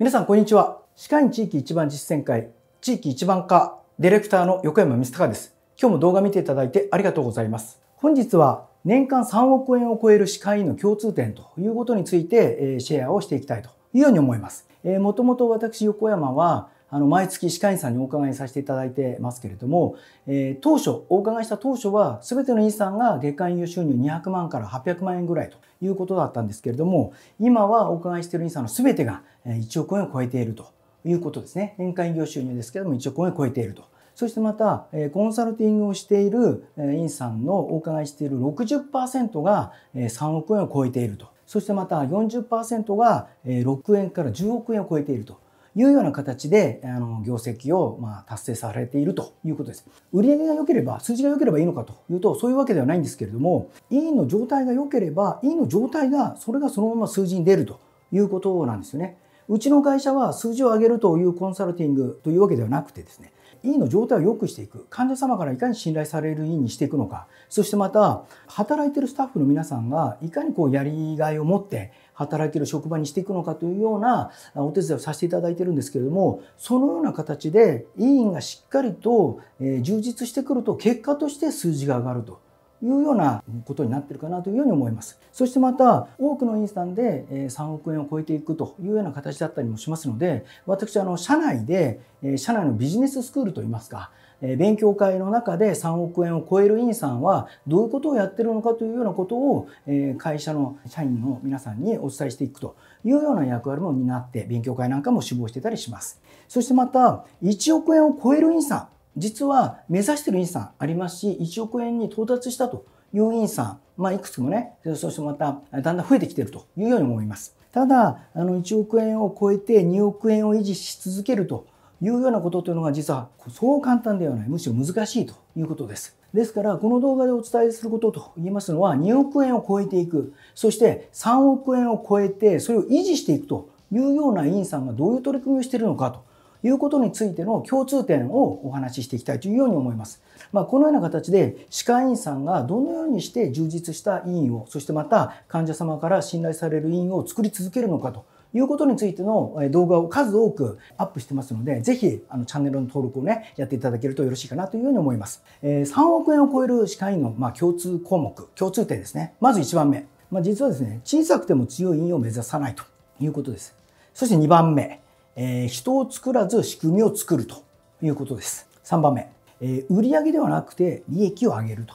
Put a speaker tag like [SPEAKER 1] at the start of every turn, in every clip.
[SPEAKER 1] 皆さんこんにちは。歯科医地域一番実践会、地域一番科、ディレクターの横山光隆です。今日も動画見ていただいてありがとうございます。本日は年間3億円を超える歯科医の共通点ということについて、えシェアをしていきたいというように思います。えもともと私横山はあの毎月歯科医さんにお伺いさせていただいてますけれども、えー、当初お伺いした当初はすべての医師さんが月間営業収入200万から800万円ぐらいということだったんですけれども今はお伺いしている医師さんのすべてが1億円を超えているということですね年間営業収入ですけれども1億円を超えていると。そしてまた、コンサルティングをしている院さんのお伺いしている60%が3億円を超えていると。そしてまた40%が6円から10億円を超えているというような形で、あの、業績を、ま達成されているということです。売上が良ければ、数字が良ければいいのかというと、そういうわけではないんですけれども、委員の状態が良ければ、委員の状態が、それがそのまま数字に出るということなんですよね。うちの会社は数字を上げるというコンサルティングというわけではなくてですね、医の状態を良くしていく患者様からいかに信頼される医にしていくのかそしてまた働いてるスタッフの皆さんがいかにこうやりがいを持って働いてる職場にしていくのかというようなお手伝いをさせていただいてるんですけれどもそのような形で委員がしっかりと充実してくると結果として数字が上がると。いうようなことになってるかなというように思います。そしてまた多くのインスタンで3億円を超えていくというような形だったりもしますので、私あの社内で社内のビジネススクールといいますか、勉強会の中で3億円を超えるインさんはどういうことをやってるのかというようなことを会社の社員の皆さんにお伝えしていくというような役割も担って勉強会なんかも志望してたりします。そしてまた1億円を超えるインさん実は目指してる委さんありますし、1億円に到達したという委さん、まあ、いくつもね、そしてまただんだん増えてきてるというように思います。ただ、あの1億円を超えて2億円を維持し続けるというようなことというのが実はそう簡単ではない、むしろ難しいということです。ですから、この動画でお伝えすることと言いますのは、2億円を超えていく、そして3億円を超えて、それを維持していくというような委員さんがどういう取り組みをしているのかということについての共通点をお話ししていきたいというように思います。まあ、このような形で歯科医院さんがどのようにして充実した医院をそしてまた患者様から信頼される医院を作り続けるのかということについての動画を数多くアップしてますので、ぜひあのチャンネルの登録をね、やっていただけるとよろしいかなというふうに思います。えー、3億円を超える歯科医院の、まあ、共通項目、共通点ですね。まず1番目。まあ、実はですね、小さくても強い院を目指さないということです。そして2番目。えー、人を作らず仕組みを作るということです。3番目、えー、売上ではなくて利益を上げると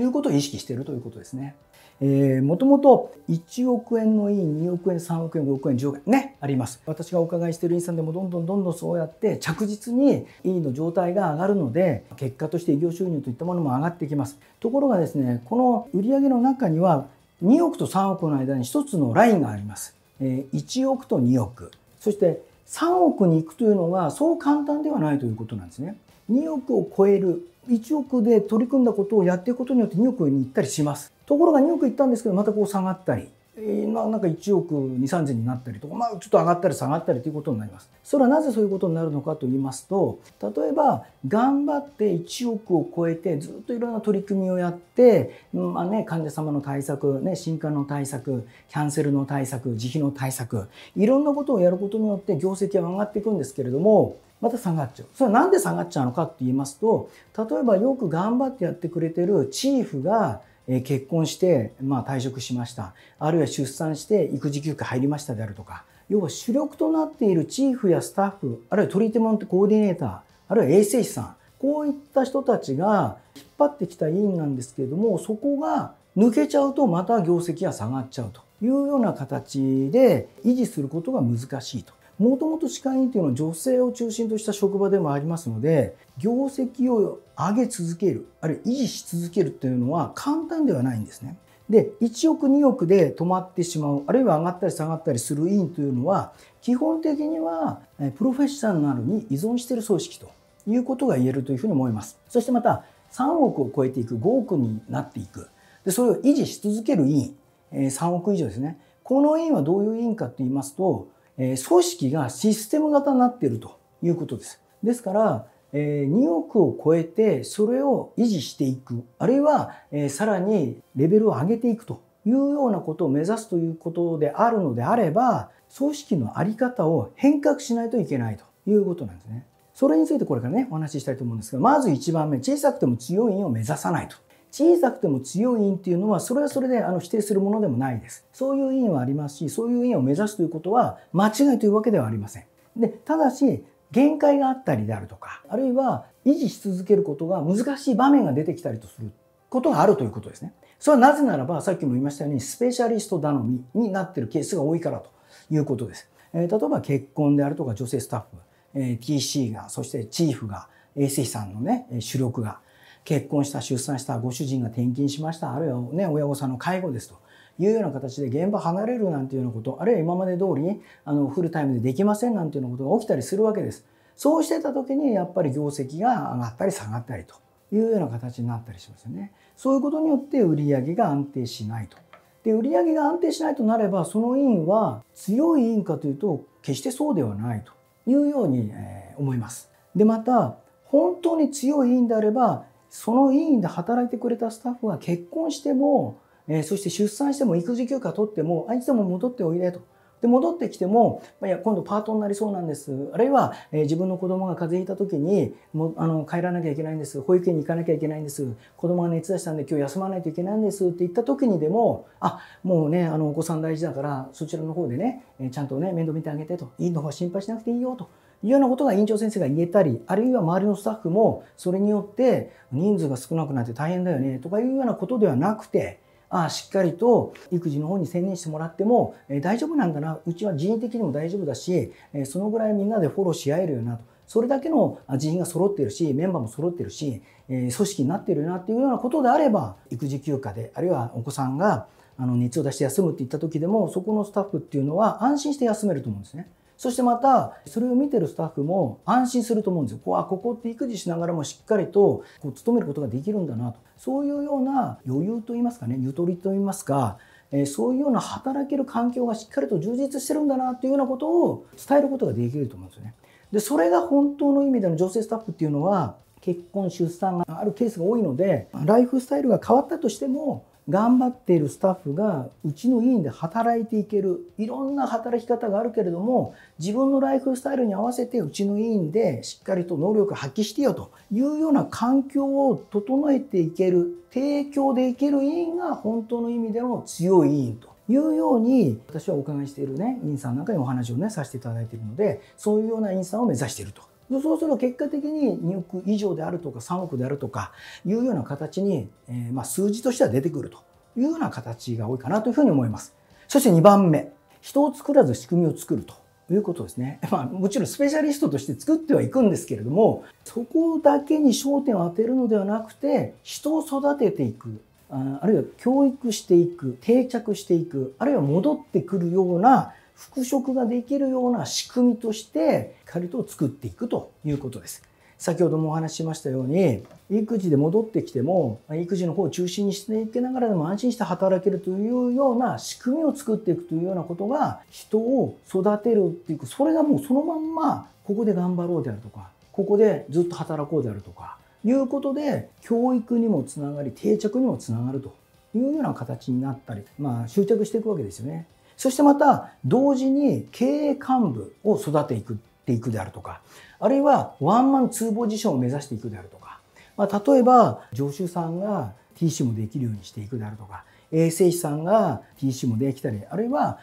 [SPEAKER 1] いうことを意識しているということですね。えー、もともと1億円の委員、2億円、3億円、5億円、10億円ね、あります。私がお伺いしている委員さんでもどんどんどんどんそうやって着実に委の状態が上がるので、結果として営業収入といったものも上がってきます。ところがですね、この売上の中には2億と3億の間に1つのラインがあります。え1億と2億、そして3億に行くというのがそう簡単ではないということなんですね。2億を超える1億で取り組んだことをやっていくことによって2億に行ったりします。ところが2億行ったんですけどまたこう下がったりななんか1億2、3千になったりとか、まあ、ちょっと上がったり下がったりということになります。それはなぜそういうことになるのかと言いますと、例えば、頑張って1億を超えて、ずっといろんな取り組みをやって、まあね、患者様の対策、ね、新刊の対策、キャンセルの対策、自費の対策、いろんなことをやることによって業績は上がっていくんですけれども、また下がっちゃう。それはなんで下がっちゃうのかって言いますと、例えばよく頑張ってやってくれてるチーフが、結婚して、まあ、退職しましたあるいは出産して育児休暇入りましたであるとか要は主力となっているチーフやスタッフあるいはトリトメントコーディネーターあるいは衛生士さんこういった人たちが引っ張ってきた委員なんですけれどもそこが抜けちゃうとまた業績が下がっちゃうというような形で維持することが難しいともともと歯科医院というのは女性を中心とした職場でもありますので業績を上げ続けるあるいは維持し続けるというのは簡単ではないんですね。で1億2億で止まってしまうあるいは上がったり下がったりする委員というのは基本的にはプロフェッショナルに依存している組織ということが言えるというふうに思いますそしてまた3億を超えていく5億になっていくでそれを維持し続ける委員3億以上ですねこの委員はどういう委員かと言いますとえ組織がシステム型になっているということです。ですから、え2億を超えてそれを維持していくあるいは、えさらにレベルを上げていくというようなことを目指すということであるのであれば組織の在り方を変革しないといけないということなんですね。それについてこれからねお話ししたいと思うんですがまず1番目小さくても強いを目指さないと小さくても強い因っていうのはそれはそれであの否定するものでもないです。そういう因はありますしそういう因を目指すということは間違いというわけではありません。でただし限界があったりであるとかあるいは維持し続けることが難しい場面が出てきたりとすることがあるということですね。それはなぜならばさっきも言いましたようにスペシャリスト頼みになってるケースが多いからということです。えー、例えば結婚であるとか女性スタッフ、えー、TC がそしてチーフが衛生士さんのね主力が結婚した、出産した、ご主人が転勤しました、あるいはね、親御さんの介護ですと。いうような形で現場離れるなんていうようなこと、あるいは今まで通りあのフルタイムでできませんなんていうようなことが起きたりするわけです。そうしてた時にやっぱり業績が上がったり下がったりというような形になったりしますよね。そういうことによって売上が安定しないと。で売上が安定しないとなればその委員は強い委員かというと決してそうではないというように、え思います。でまた本当に強い委員であればその委員で働いてくれたスタッフは結婚しても、えー、そして出産しても育児休暇取っても、あいつでも戻っておいでと。で、戻ってきても、いや、今度パートになりそうなんです。あるいは、えー、自分の子供が風邪ひいた時に、もあの、帰らなきゃいけないんです。保育園に行かなきゃいけないんです。子供が熱出したんで今日休まないといけないんですって言った時にでも、あ、もうね、あの、お子さん大事だから、そちらの方でね、えー、ちゃんとね、面倒見てあげてと。いいの方は心配しなくていいよと。いうようなことが院長先生が言えたりあるいは周りのスタッフもそれによって人数が少なくなって大変だよねとかいうようなことではなくてああしっかりと育児の方に専念してもらっても、え大丈夫なんだなうちは人為的にも大丈夫だし、えそのぐらいみんなでフォローし合えるよなとそれだけの人員が揃ってるしメンバーも揃ってるし、え組織になってるなっていうようなことであれば育児休暇であるいはお子さんがあの熱を出して休むって言った時でもそこのスタッフっていうのは安心して休めると思うんですね。そしてまたそれを見てるスタッフも安心すると思うんですよ。ここはここって育児しながらもしっかりとこう勤めることができるんだなとそういうような余裕といいますかねゆとりといいますかえそういうような働ける環境がしっかりと充実してるんだなというようなことを伝えることができると思うんですよね。でそれが本当の意味での女性スタッフっていうのは結婚出産があるケースが多いのでライフスタイルが変わったとしても頑張っているスタッフがうちの委員で働いていけるいろんな働き方があるけれども自分のライフスタイルに合わせてうちの委員でしっかりと能力発揮してよというような環境を整えていける提供でいける委員が本当の意味での強い委員と。いうように私はお伺いしているね委員さんなんかにお話をねさせていただいているのでそういうような委員さんを目指しているとそうすると結果的に2億以上であるとか3億であるとかいうような形に、えー、まあ、数字としては出てくるというような形が多いかなというふうに思います。そして2番目、人を作らず仕組みを作るということですね。まあ、もちろんスペシャリストとして作ってはいくんですけれども、そこだけに焦点を当てるのではなくて、人を育てていく。あるいは教育していく、定着していく、あるいは戻ってくるような復職ができるような仕組みとしてカルトを作っていくということです。先ほどもお話ししましたように育児で戻ってきても育児の方を中心にしていけながらでも安心して働けるというような仕組みを作っていくというようなことが人を育てるっていうそれがもうそのまんまここで頑張ろうであるとかここでずっと働こうであるとかいうことで教育にもつながり定着にもつながるというような形になったり、まあ、執着していくわけですよね。そしてまた同時に経営幹部を育ていくっていくであるとか、あるいはワンマンツーポジションを目指していくであるとか、まあ、例えば上州さんが TC もできるようにしていくであるとか、衛生士さんが TC もできたり、あるいは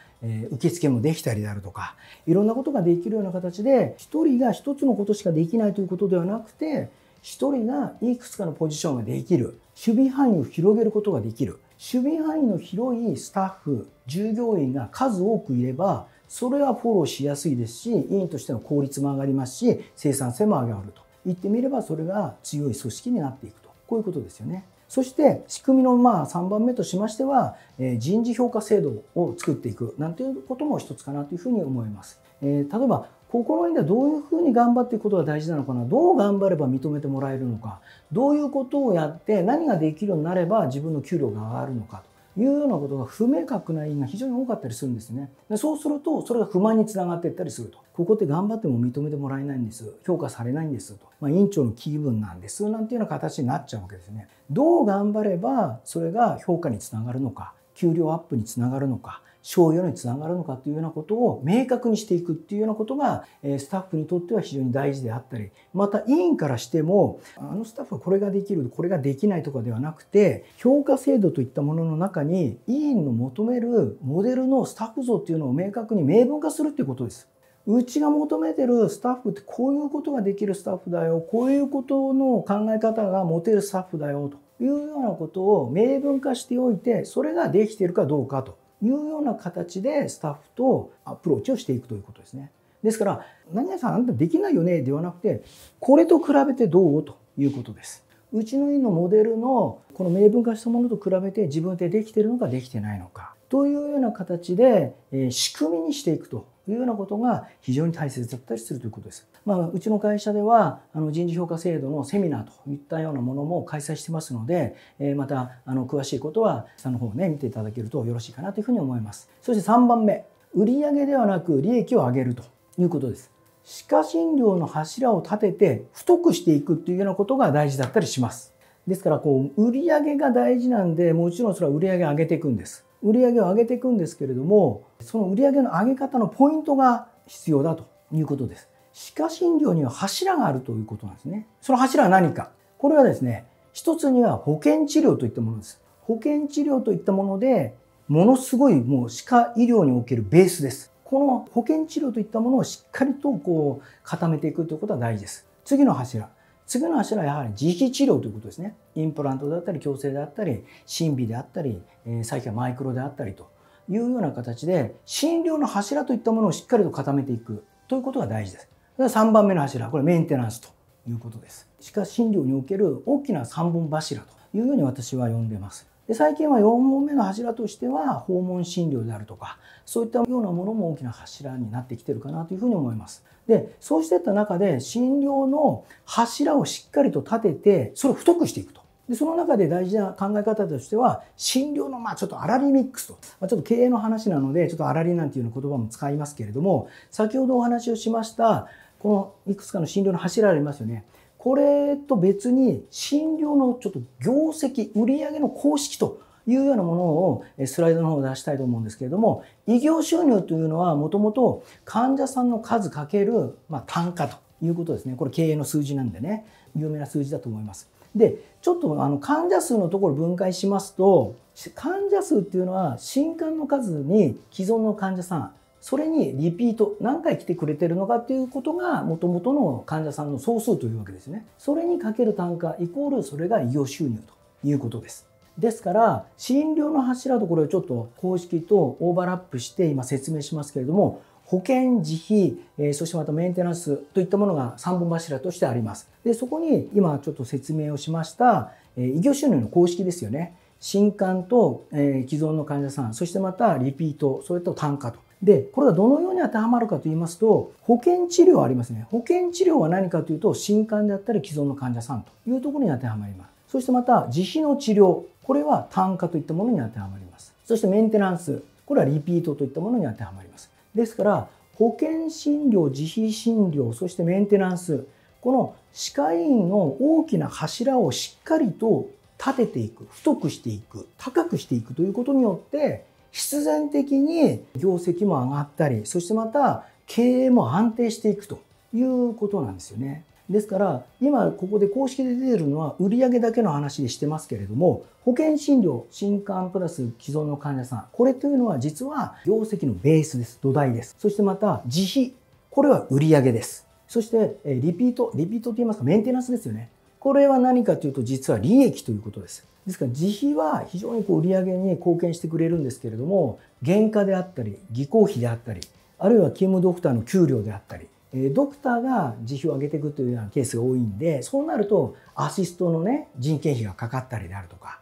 [SPEAKER 1] 受付もできたりであるとか、いろんなことができるような形で、一人が一つのことしかできないということではなくて、一人がいくつかのポジションができる守備範囲を広げることができる守備範囲の広いスタッフ、従業員が数多くいれば、それはフォローしやすいですし、委員としての効率も上がりますし、生産性も上がると。言ってみれば、それが強い組織になっていくと。こういうことですよね。そして仕組みのまあ3番目としましては、え人事評価制度を作っていくなんていうことも一つかなというふうに思います。え例えば心にはどういうふうに頑張っていくことが大事なのかなどう頑張れば認めてもらえるのかどういうことをやって何ができるようになれば自分の給料が上がるのかというようなことが不明確な意味が非常に多かったりするんですねでそうするとそれが不満につながっていったりするとここって頑張っても認めてもらえないんです評価されないんですと、まあ、委員長の気分なんですなんていうような形になっちゃうわけですねどう頑張ればそれが評価につながるのか給料アップにつながるのか賞与につながるのかというようなことを明確にしていくっていうようなことがスタッフにとっては非常に大事であったりまた委員からしてもあのスタッフはこれができるこれができないとかではなくて評価制度といったものの中に委員の求めるモデルのスタッフ像っていうのを明確に明文化するっていうことです。うちが求めてるスタッフってこういうことができるスタッフだよこういうことの考え方が持てるスタッフだよというようなことを明文化しておいてそれができてるかどうかというような形でスタッフとアプローチをしていくということですね。ですから、何屋さんあんたできないよねではなくて、これと比べてどうということです。うちの院のモデルのこの明文化したものと比べて自分でできてるのかできてないのかというような形で、え仕組みにしていくというようなことが非常に大切だったりするということです。まあ、うちの会社ではあの人事評価制度のセミナーといったようなものも開催してますので、えー、またあの詳しいことは下の方ね見ていただけるとよろしいかなというふうに思います。そして3番目売上ではなく利益を上げるということです。歯科診療の柱を立てて太くしていくというようなことが大事だったりします。ですからこう売上が大事なんでもちろんそれは売上上げていくんです。売上を上げていくんですけれどもその売上の上げ方のポイントが必要だということです歯科診療には柱があるということなんですねその柱は何かこれはですね一つには保険治療といったものです保険治療といったものでものすごいもう歯科医療におけるベースですこの保険治療といったものをしっかりとこう固めていくということは大事です次の柱次の柱はやはり自費治療ということですね。インプラントであったり、矯正であったり、心理であったり、え最近はマイクロであったりというような形で、診療の柱といったものをしっかりと固めていくということが大事です。それ3番目の柱、これメンテナンスということです。しかし診療における大きな3本柱というように私は呼んでます。で最近は4問目の柱としては訪問診療であるとかそういったようなものも大きな柱になってきてるかなというふうに思います。でそうしていった中で診療の柱をしっかりと立ててそれを太くしていくと。でその中で大事な考え方としては診療のまあちょっと粗利ミックスと、まあ、ちょっと経営の話なのでちょっと粗利なんていうような言葉も使いますけれども先ほどお話をしましたこのいくつかの診療の柱ありますよね。これと別に診療のちょっと業績売上の公式というようなものをスライドの方を出したいと思うんですけれども医業収入というのはもともと患者さんの数かける、まあ、単価ということですねこれ経営の数字なんでね有名な数字だと思います。でちょっとあの患者数のところ分解しますと患者数っていうのは新刊の数に既存の患者さんそれにリピート何回来てくれてるのかっていうことがもともとの患者さんの総数というわけですねそれにかける単価イコールそれが医療収入ということですですから診療の柱とこれをちょっと公式とオーバーラップして今説明しますけれども保険、自費、えそしてまたメンテナンスといったものが3本柱としてあります。で、そこに今ちょっと説明をしました、え医療収入の公式ですよね。新刊と、え既存の患者さん、そしてまたリピート、それと単価とで、これがどのように当てはまるかと言いますと、保険治療ありますね。保険治療は何かというと、新刊であったり既存の患者さんというところに当てはまります。そしてまた、自費の治療。これは単価といったものに当てはまります。そしてメンテナンス。これはリピートといったものに当てはまります。ですから、保険診療、自費診療、そしてメンテナンス。この歯科医院の大きな柱をしっかりと立てていく、太くしていく、高くしていくということによって、必然的に業績も上がったりそしてまた経営も安定していくということなんですよね。ですから今ここで公式で出てるのは売上だけの話してますけれども保険診療新刊プラス既存の患者さんこれというのは実は業績のベースです土台ですそしてまた自費これは売上ですそしてリピートリピートといいますかメンテナンスですよねこれは何かというと実は利益ということです。ですから自費は非常にこう売上に貢献してくれるんですけれども原価であったり技巧費であったりあるいは勤務ドクターの給料であったりドクターが自費を上げていくというようなケースが多いんでそうなるとアシストのね人件費がかかったりであるとか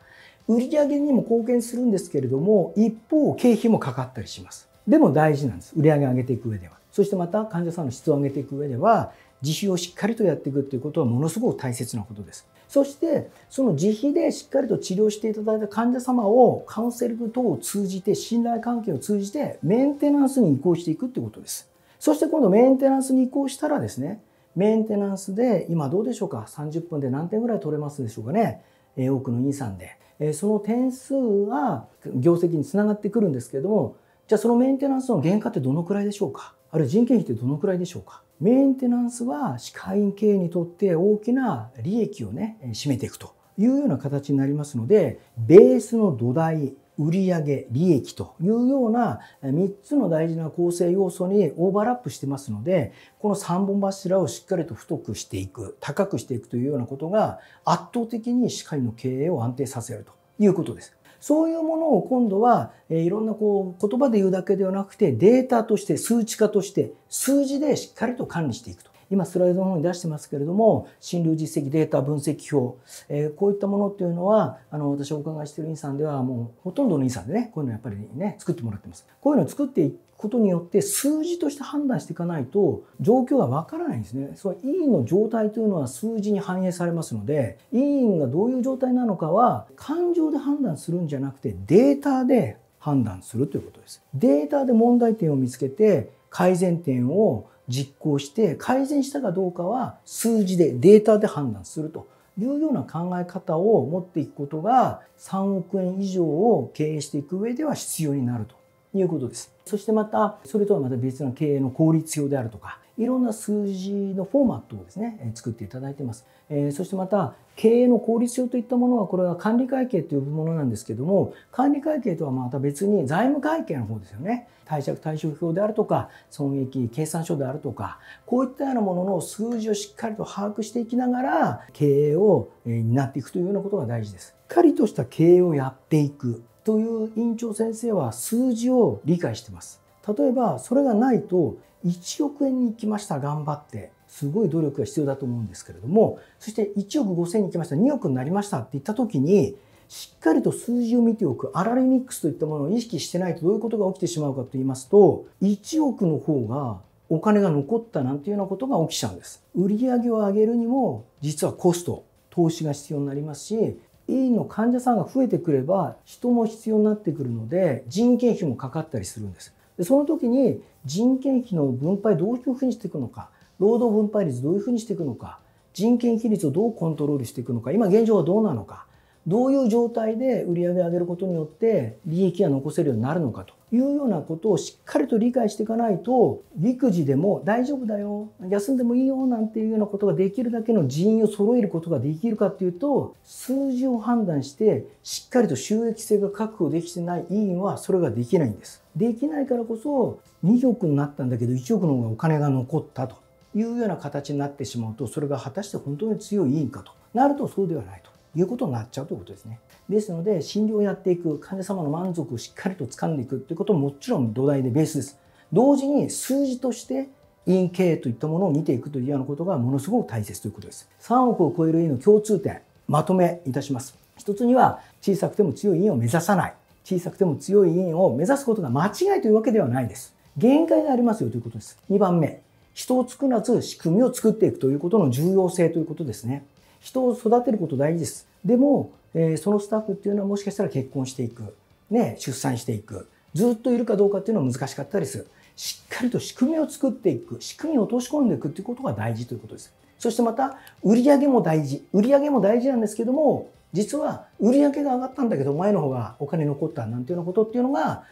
[SPEAKER 1] 売上にも貢献するんですけれども一方経費もかかったりしますでも大事なんです売上上げていく上ではそしてまた患者さんの質を上げていく上では自費をしっかりとやっていくっていうことはものすごく大切なことです。そしてその自費でしっかりと治療していただいた患者様をカウンセリング等を通じて信頼関係を通じてメンテナンスに移行していくってことです。そして今度メンテナンスに移行したらですねメンテナンスで今どうでしょうか30分で何点ぐらい取れますでしょうかね、え多くのさんで、えその点数が業績につながってくるんですけどもじゃあそのメンテナンスの原価ってどのくらいでしょうかあれ人件費ってどのくらいでしょうかメンテナンスは歯科医院経営にとって大きな利益をね占めていくというような形になりますのでベースの土台売上利益というような3つの大事な構成要素にオーバーラップしてますのでこの3本柱をしっかりと太くしていく高くしていくというようなことが圧倒的に歯科医の経営を安定させるということです。そういうものを今度は、えいろんなこう言葉で言うだけではなくてデータとして数値化として数字でしっかりと管理していくと。今スライドの方に出してますけれども診療実績データ分析表、えー、こういったものっていうのはあの私お伺いしてる院さんではもうほとんどの院さんでねこういうのやっぱりね作ってもらってますこういうのを作っていっことによって数字として判断していかないと状況がわからないんですね。その委員の状態というのは数字に反映されますので委員がどういう状態なのかは感情で判断するんじゃなくてデータで判断するということです。データで問題点を見つけて改善点を実行して改善したかどうかは数字でデータで判断するというような考え方を持っていくことが3億円以上を経営していく上では必要になるということです。そしてまた、それとはまた別の経営の効率表であるとか、いろんな数字のフォーマットをですね、作っていただいてます。えそしてまた、経営の効率表といったものは、これは管理会計というものなんですけども、管理会計とはまた別に財務会計の方ですよね。貸借対照表であるとか、損益計算書であるとか、こういったようなものの数字をしっかりと把握していきながら、経営を担っていくというようなことが大事です。しっかりとした経営をやっていく。という院長先生は数字を理解してます。例えばそれがないと1億円に行きました頑張ってすごい努力が必要だと思うんですけれどもそして1億5,000に行きました2億になりましたって言った時にしっかりと数字を見ておくアラリミックスといったものを意識してないとどういうことが起きてしまうかと言いますと1億の方がお金が残ったなんていうようなことが起きちゃうんです。売上を上げるにも実はコスト投資が必要になりますし医院の患者さんが増えてくれば人も必要になってくるので人件費もかかったりするんですでその時に人件費の分配どういうふうにしていくのか労働分配率どういうふうにしていくのか人件費率をどうコントロールしていくのか今現状はどうなのかどういう状態で売り上げ上げることによって利益が残せるようになるのかというようなことをしっかりと理解していかないと育児でも大丈夫だよ休んでもいいよなんていうようなことができるだけの人員を揃えることができるかっていうと数字を判断してしっかりと収益性が確保できてない委員はそれができないんです。できないからこそ2億になったんだけど1億の方がお金が残ったというような形になってしまうとそれが果たして本当に強い委員かとなるとそうではないと。いうことになっちゃうということですね。ですので、診療をやっていく、患者様の満足をしっかりと掴んでいくということももちろん土台でベースです。同時に数字として、陰経営といったものを見ていくというようなことがものすごく大切ということです。3億を超える E の共通点、まとめいたします。一つには、小さくても強い E を目指さない。小さくても強い E を目指すことが間違いというわけではないです。限界がありますよということです。2番目、人を作らず仕組みを作っていくということの重要性ということですね。人を育てること大事です。でも、えー、そのスタッフっていうのはもしかしたら結婚していく、ね、出産していく、ずっといるかどうかっていうのは難しかったりする。しっかりと仕組みを作っていく、仕組みを落とし込んでいくっていうことが大事ということです。そしてまた、売り上げも大事。売り上げも大事なんですけども、実は売り上げが上がったんだけど前の方がお金残ったなんていうようなことっていうのが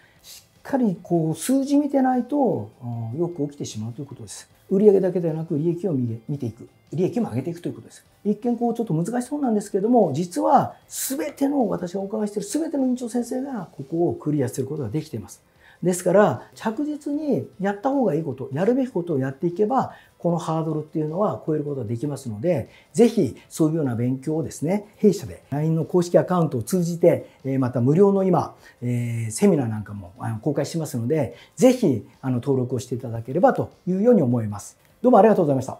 [SPEAKER 1] かりこう数字見てないとよく起きてしまうということです。売上だけではなく利益を見ていく。利益も上げていくということです。一見こうちょっと難しそうなんですけども、実は全ての私がお伺いしている全ての院長先生がここをクリアすることができています。ですから着実にやった方がいいことやるべきことをやっていけばこのハードルっていうのは超えることができますので、ぜひそういうような勉強をですね、弊社で LINE の公式アカウントを通じて、また無料の今、セミナーなんかも公開しますので、ぜひ登録をしていただければというように思います。どうもありがとうございました。